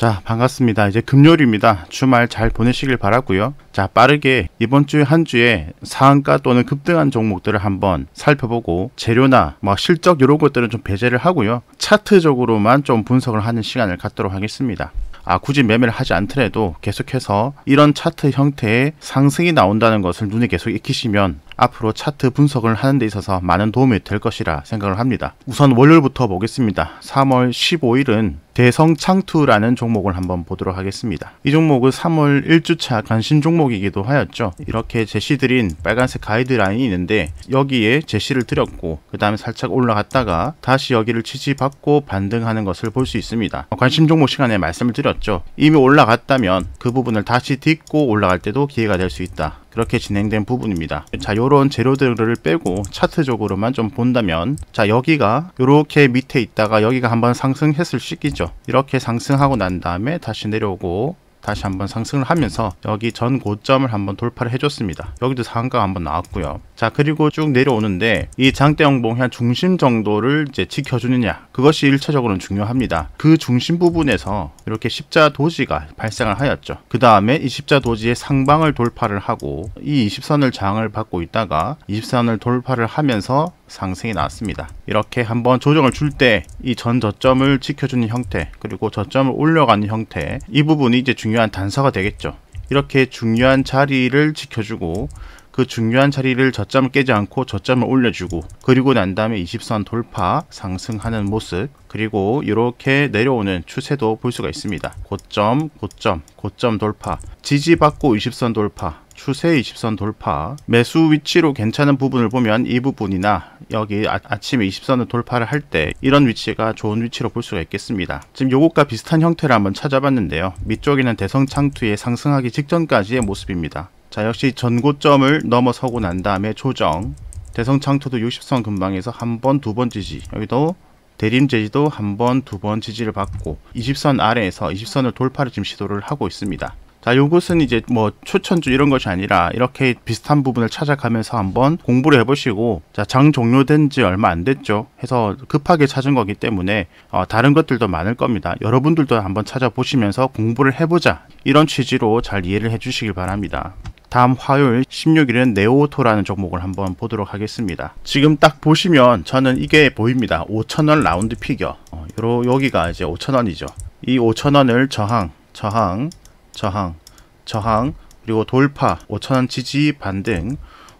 자, 반갑습니다. 이제 금요일입니다. 주말 잘 보내시길 바라고요. 자, 빠르게 이번 주 한 주에 상한가 또는 급등한 종목들을 한번 살펴보고 재료나 뭐 실적 이런 것들은 좀 배제를 하고요. 차트적으로만 좀 분석을 하는 시간을 갖도록 하겠습니다. 아, 굳이 매매를 하지 않더라도 계속해서 이런 차트 형태의 상승이 나온다는 것을 눈에 계속 익히시면 앞으로 차트 분석을 하는 데 있어서 많은 도움이 될 것이라 생각을 합니다. 우선 월요일부터 보겠습니다. 3월 15일은 대성창투라는 종목을 한번 보도록 하겠습니다. 이 종목은 3월 1주차 관심 종목이기도 하였죠. 이렇게 제시드린 빨간색 가이드라인이 있는데 여기에 제시를 드렸고 그 다음에 살짝 올라갔다가 다시 여기를 지지받고 반등하는 것을 볼 수 있습니다. 관심 종목 시간에 말씀을 드렸죠. 이미 올라갔다면 그 부분을 다시 딛고 올라갈 때도 기회가 될 수 있다. 그렇게 진행된 부분입니다. 자, 요런 재료들을 빼고 차트적으로만 좀 본다면 자, 여기가 요렇게 밑에 있다가 여기가 한번 상승했을 시기죠. 이렇게 상승하고 난 다음에 다시 내려오고 다시 한번 상승을 하면서 여기 전 고점을 한번 돌파를 해줬습니다. 여기도 상한가 한번 나왔고요. 자 그리고 쭉 내려오는데 이 장대 형봉 한 중심 정도를 이제 지켜주느냐 그것이 1차적으로는 중요합니다. 그 중심 부분에서 이렇게 십자 도지가 발생을 하였죠. 그 다음에 이 십자 도지의 상방을 돌파를 하고 이 20선을 장을 받고 있다가 20선을 돌파를 하면서 상승이 나왔습니다. 이렇게 한번 조정을 줄 때 이 전 저점을 지켜주는 형태 그리고 저점을 올려가는 형태 이 부분이 이제 중요한 단서가 되겠죠. 이렇게 중요한 자리를 지켜주고 그 중요한 자리를 저점을 깨지 않고 저점을 올려주고 그리고 난 다음에 20선 돌파 상승하는 모습 그리고 이렇게 내려오는 추세도 볼 수가 있습니다. 고점, 고점, 고점 돌파 지지받고 20선 돌파 추세 20선 돌파 매수 위치로 괜찮은 부분을 보면 이 부분이나 여기 아, 침에 20선을 돌파를 할 때 이런 위치가 좋은 위치로 볼 수가 있겠습니다. 지금 요것과 비슷한 형태를 한번 찾아봤는데요. 밑쪽에는 대성창투에 상승하기 직전까지의 모습입니다. 자 역시 전고점을 넘어서고 난 다음에 조정 대성창투도 60선 근방에서 한 번, 두 번 지지 여기도 대림제지도 한 번, 두 번 지지를 받고 20선 아래에서 20선을 돌파를 지금 시도를 하고 있습니다. 자, 요것은 이제 뭐 추천주 이런 것이 아니라 이렇게 비슷한 부분을 찾아가면서 한번 공부를 해보시고 자, 장 종료된 지 얼마 안 됐죠. 해서 급하게 찾은 거기 때문에 어, 다른 것들도 많을 겁니다. 여러분들도 한번 찾아보시면서 공부를 해보자 이런 취지로 잘 이해를 해주시길 바랍니다. 다음 화요일 16일은 네오토라는 종목을 한번 보도록 하겠습니다. 지금 딱 보시면 저는 이게 보입니다. 5천원 라운드 피겨. 어, 요, 여기가 이제 5천원이죠이 5천원을 저항, 저항, 저항, 저항, 그리고 돌파, 5천원 지지 반등,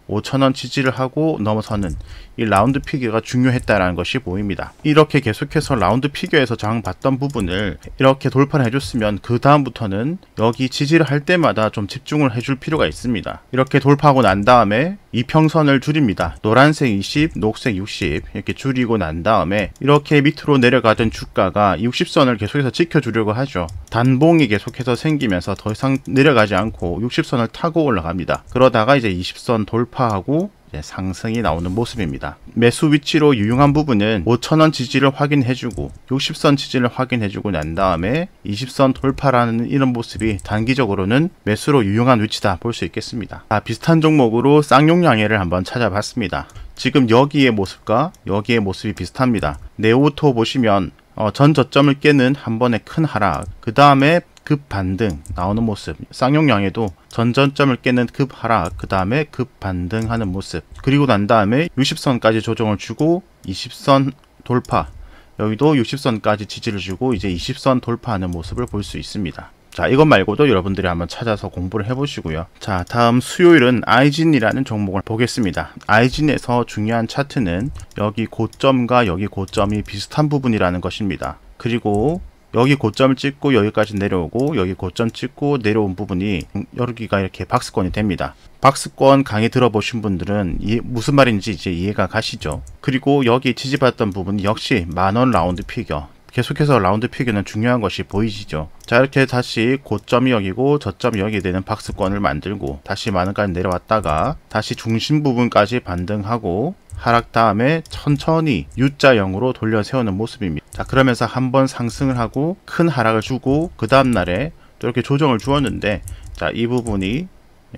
5천원 지지를 하고 넘어서는 이 라운드 피규어가 중요했다라는 것이 보입니다. 이렇게 계속해서 라운드 피규어에서 저항받던 부분을 이렇게 돌파를 해줬으면 그 다음부터는 여기 지지를 할 때마다 좀 집중을 해줄 필요가 있습니다. 이렇게 돌파하고 난 다음에 이평선을 줄입니다. 노란색 20, 녹색 60 이렇게 줄이고 난 다음에 이렇게 밑으로 내려가던 주가가 60선을 계속해서 지켜주려고 하죠. 단봉이 계속해서 생기면서 더 이상 내려가지 않고 60선을 타고 올라갑니다. 그러다가 이제 20선 돌파하고 예, 상승이 나오는 모습입니다. 매수 위치로 유용한 부분은 5천원 지지를 확인해주고 60선 지지를 확인해주고 난 다음에 20선 돌파라는 이런 모습이 단기적으로는 매수로 유용한 위치다 볼 수 있겠습니다. 아, 비슷한 종목으로 쌍용양해를 한번 찾아봤습니다. 지금 여기의 모습과 여기의 모습이 비슷합니다. 네오토 보시면 어, 전 저점을 깨는 한 번의 큰 하락 그 다음에 급 반등 나오는 모습 쌍용양에도 전저점을 깨는 급 하락 그 다음에 급 반등하는 모습 그리고 난 다음에 60선까지 조정을 주고 20선 돌파 여기도 60선까지 지지를 주고 이제 20선 돌파하는 모습을 볼 수 있습니다 자 이것 말고도 여러분들이 한번 찾아서 공부를 해보시고요 자 다음 수요일은 아이진이라는 종목을 보겠습니다 아이진에서 중요한 차트는 여기 고점과 여기 고점이 비슷한 부분이라는 것입니다 그리고 여기 고점을 찍고 여기까지 내려오고 여기 고점 찍고 내려온 부분이 여기가 이렇게 박스권이 됩니다. 박스권 강의 들어보신 분들은 무슨 말인지 이제 이해가 가시죠. 그리고 여기 지지받던 부분 역시 만원 라운드 피겨 계속해서 라운드 피규는 중요한 것이 보이시죠. 자 이렇게 다시 고점이 여기고 저점이 여기 되는 박스권을 만들고 다시 마늘까지 내려왔다가 다시 중심 부분까지 반등하고 하락 다음에 천천히 U자형으로 돌려 세우는 모습입니다. 자 그러면서 한번 상승을 하고 큰 하락을 주고 그 다음날에 또 이렇게 조정을 주었는데 자 이 부분이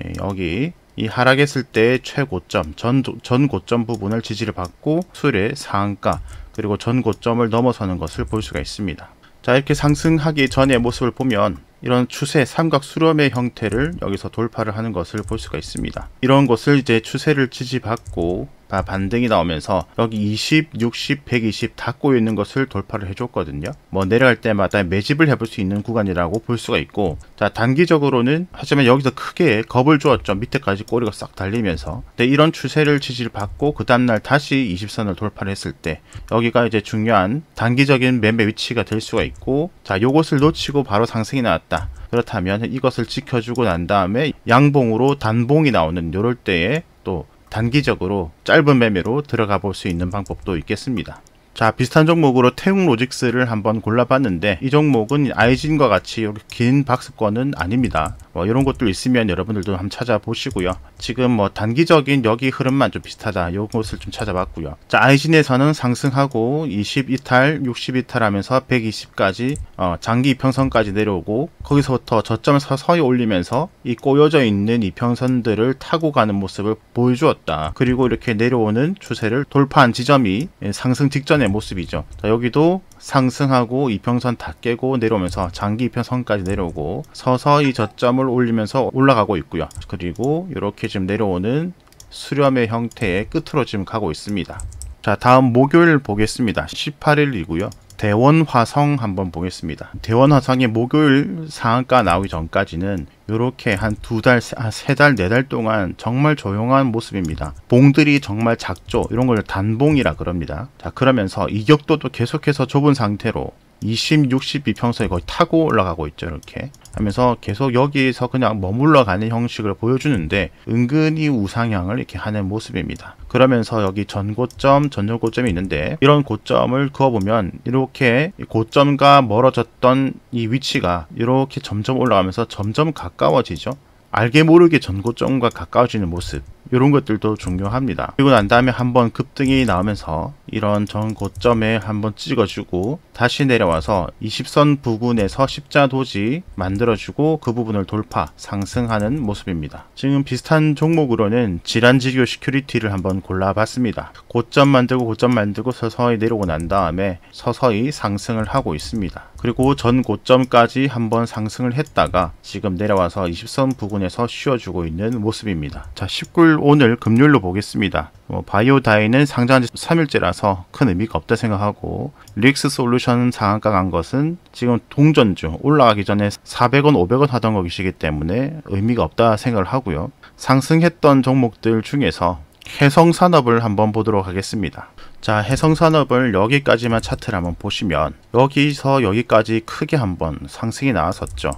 예, 여기 이 하락했을 때 최고점, 전, 전 고점 부분을 지지를 받고 수일의 상한가 그리고 전 고점을 넘어서는 것을 볼 수가 있습니다. 자 이렇게 상승하기 전의 모습을 보면 이런 추세 삼각 수렴의 형태를 여기서 돌파를 하는 것을 볼 수가 있습니다. 이런 것을 이제 추세를 지지받고 아, 반등이 나오면서 여기 20, 60, 120 다 꼬여 있는 것을 돌파를 해줬거든요. 뭐 내려갈 때마다 매집을 해볼 수 있는 구간이라고 볼 수가 있고 자 단기적으로는 하지만 여기서 크게 겁을 주었죠. 밑에까지 꼬리가 싹 달리면서 근데 이런 추세를 지지를 받고 그 다음날 다시 20선을 돌파를 했을 때 여기가 이제 중요한 단기적인 매매 위치가 될 수가 있고 자 요것을 놓치고 바로 상승이 나왔다. 그렇다면 이것을 지켜주고 난 다음에 양봉으로 단봉이 나오는 요럴 때에 또 단기적으로 짧은 매매로 들어가 볼 수 있는 방법도 있겠습니다. 자 비슷한 종목으로 태웅 로직스를 한번 골라봤는데 이 종목은 아이진과 같이 여기 긴 박스권은 아닙니다 뭐 이런 것들 있으면 여러분들도 한번 찾아보시고요 지금 뭐 단기적인 여기 흐름만 좀 비슷하다 요것을 좀 찾아봤고요 자 아이진에서는 상승하고 2 2탈6 2탈 하면서 120까지 어, 장기 이평선까지 내려오고 거기서부터 저점을 서서히 올리면서 이 꼬여져 있는 이평선들을 타고 가는 모습을 보여주었다 그리고 이렇게 내려오는 추세를 돌파한 지점이 상승 직전 이전의 모습이죠. 자, 여기도 상승하고 이평선 다 깨고 내려오면서 장기 이평선까지 내려오고 서서히 저점을 올리면서 올라가고 있고요. 그리고 이렇게 지금 내려오는 수렴의 형태의 끝으로 지금 가고 있습니다. 자 다음 목요일 보겠습니다 18일이고요 대원화성 한번 보겠습니다. 대원화성이 목요일 상한가 나오기 전까지는 이렇게 한 두 달, 세 달, 네 달 동안 정말 조용한 모습입니다. 봉들이 정말 작죠. 이런 걸 단봉이라 그럽니다. 자, 그러면서 이격도도 계속해서 좁은 상태로 20, 6 2평선에 거의 타고 올라가고 있죠 이렇게 하면서 계속 여기서 그냥 머물러 가는 형식을 보여주는데 은근히 우상향을 이렇게 하는 모습입니다 그러면서 여기 전고점, 전전고점이 있는데 이런 고점을 그어보면 이렇게 고점과 멀어졌던 이 위치가 이렇게 점점 올라가면서 점점 가까워지죠 알게 모르게 전고점과 가까워지는 모습 이런 것들도 중요합니다. 그리고 난 다음에 한번 급등이 나오면서 이런 전 고점에 한번 찍어주고 다시 내려와서 20선 부근에서 십자 도지 만들어주고 그 부분을 돌파 상승하는 모습입니다. 지금 비슷한 종목으로는 지란지교 시큐리티를 한번 골라봤습니다. 고점 만들고 고점 만들고 서서히 내려오고 난 다음에 서서히 상승을 하고 있습니다. 그리고 전 고점까지 한번 상승을 했다가 지금 내려와서 20선 부근에서 쉬어주고 있는 모습입니다. 자, 19일 수요일 오늘 금요일로 보겠습니다. 뭐 바이오다이는 상장한 지 3일째라서 큰 의미가 없다 생각하고 리엑스 솔루션 상한가 간 것은 지금 동전주 올라가기 전에 400원 500원 하던 것이기 때문에 의미가 없다 생각을 하고요. 상승했던 종목들 중에서 해성산업을 한번 보도록 하겠습니다. 자 해성산업을 여기까지만 차트를 한번 보시면 여기서 여기까지 크게 한번 상승이 나왔었죠.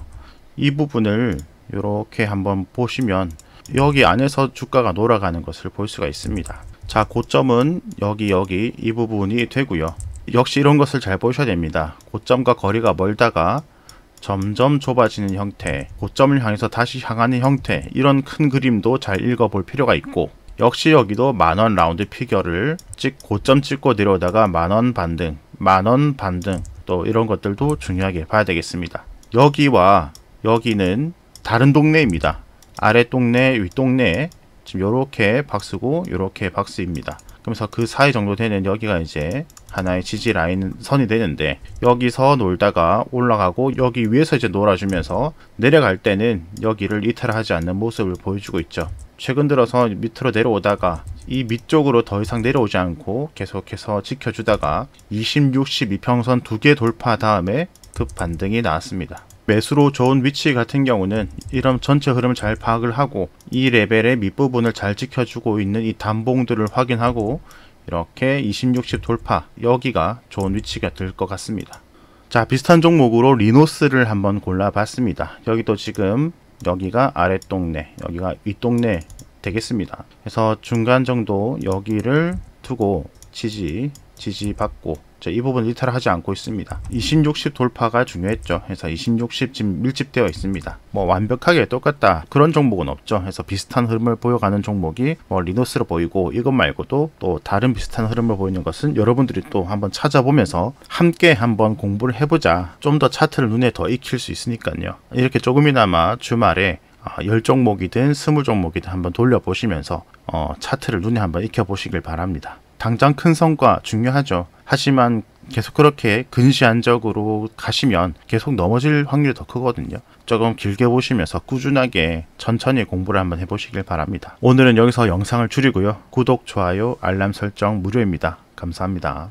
이 부분을 이렇게 한번 보시면 여기 안에서 주가가 놀아가는 것을 볼 수가 있습니다. 자 고점은 여기 여기 이 부분이 되고요. 역시 이런 것을 잘 보셔야 됩니다. 고점과 거리가 멀다가 점점 좁아지는 형태, 고점을 향해서 다시 향하는 형태 이런 큰 그림도 잘 읽어볼 필요가 있고 역시 여기도 만원 라운드 피겨를 찍 고점 찍고 내려오다가 만원 반등, 만원 반등 또 이런 것들도 중요하게 봐야 되겠습니다. 여기와 여기는 다른 동네입니다. 아래 동네, 윗 동네 지금 이렇게 박스고 요렇게 박스입니다. 그러면서 그 사이 정도 되는 여기가 이제 하나의 지지 라인 선이 되는데 여기서 놀다가 올라가고 여기 위에서 이제 놀아주면서 내려갈 때는 여기를 이탈하지 않는 모습을 보여주고 있죠. 최근 들어서 밑으로 내려오다가 이 밑쪽으로 더 이상 내려오지 않고 계속해서 지켜주다가 20, 62평선 두 개 돌파 다음에 급 그 반등이 나왔습니다. 매수로 좋은 위치 같은 경우는 이런 전체 흐름을 잘 파악을 하고 이 레벨의 밑부분을 잘 지켜주고 있는 이 단봉들을 확인하고 이렇게 26시 돌파 여기가 좋은 위치가 될 것 같습니다. 자 비슷한 종목으로 리노스를 한번 골라봤습니다. 여기도 지금 여기가 아랫 동네 여기가 윗동네 되겠습니다. 그래서 중간 정도 여기를 두고 지지 지지 받고 이 부분 일탈을 하지 않고 있습니다. 2060 돌파가 중요했죠. 해서2060 지금 밀집되어 있습니다. 뭐 완벽하게 똑같다 그런 종목은 없죠. 해서 비슷한 흐름을 보여가는 종목이 뭐 리노스로 보이고 이것 말고도 또 다른 비슷한 흐름을 보이는 것은 여러분들이 또 한번 찾아보면서 함께 한번 공부를 해보자. 좀 더 차트를 눈에 더 익힐 수 있으니까요. 이렇게 조금이나마 주말에 아, 열 종목이든 스물 종목이든 한번 돌려보시면서 어, 차트를 눈에 한번 익혀보시길 바랍니다. 당장 큰 성과 중요하죠. 하지만 계속 그렇게 근시안적으로 가시면 계속 넘어질 확률이 더 크거든요. 조금 길게 보시면서 꾸준하게 천천히 공부를 한번 해보시길 바랍니다. 오늘은 여기서 영상을 줄이고요. 구독, 좋아요, 알람 설정 무료입니다. 감사합니다.